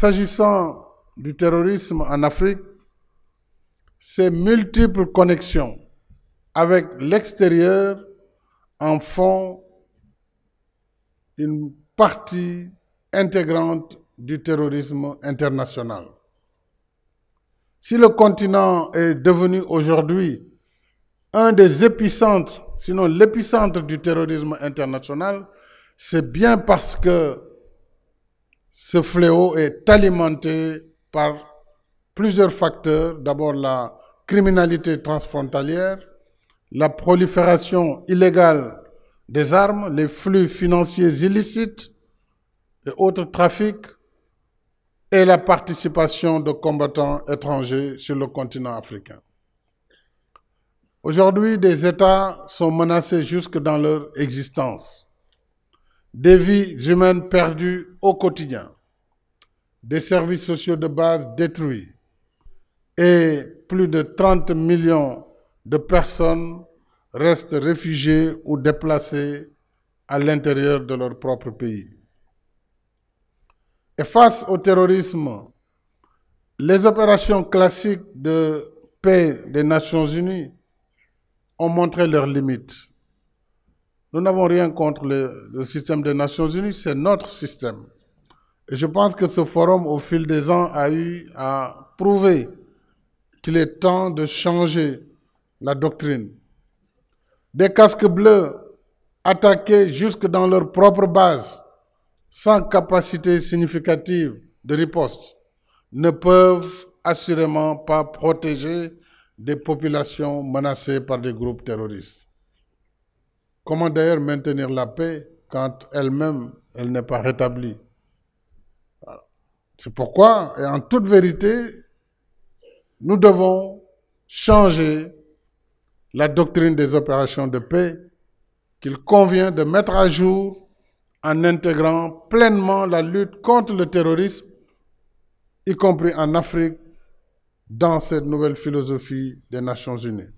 S'agissant du terrorisme en Afrique, ces multiples connexions avec l'extérieur en font une partie intégrante du terrorisme international. Si le continent est devenu aujourd'hui un des épicentres, sinon l'épicentre du terrorisme international, c'est bien parce que ce fléau est alimenté par plusieurs facteurs. D'abord la criminalité transfrontalière, la prolifération illégale des armes, les flux financiers illicites et autres trafics, et la participation de combattants étrangers sur le continent africain. Aujourd'hui, des États sont menacés jusque dans leur existence des vies humaines perdues au quotidien, des services sociaux de base détruits et plus de 30 millions de personnes restent réfugiées ou déplacées à l'intérieur de leur propre pays. Et face au terrorisme, les opérations classiques de paix des Nations Unies ont montré leurs limites. Nous n'avons rien contre le, système des Nations Unies, c'est notre système. Et je pense que ce forum, au fil des ans, a eu à prouver qu'il est temps de changer la doctrine. Des casques bleus attaqués jusque dans leur propre base, sans capacité significative de riposte, ne peuvent assurément pas protéger des populations menacées par des groupes terroristes. Comment d'ailleurs maintenir la paix quand elle-même, elle, n'est pas rétablie C'est pourquoi, et en toute vérité, nous devons changer la doctrine des opérations de paix qu'il convient de mettre à jour en intégrant pleinement la lutte contre le terrorisme, y compris en Afrique, dans cette nouvelle philosophie des Nations Unies.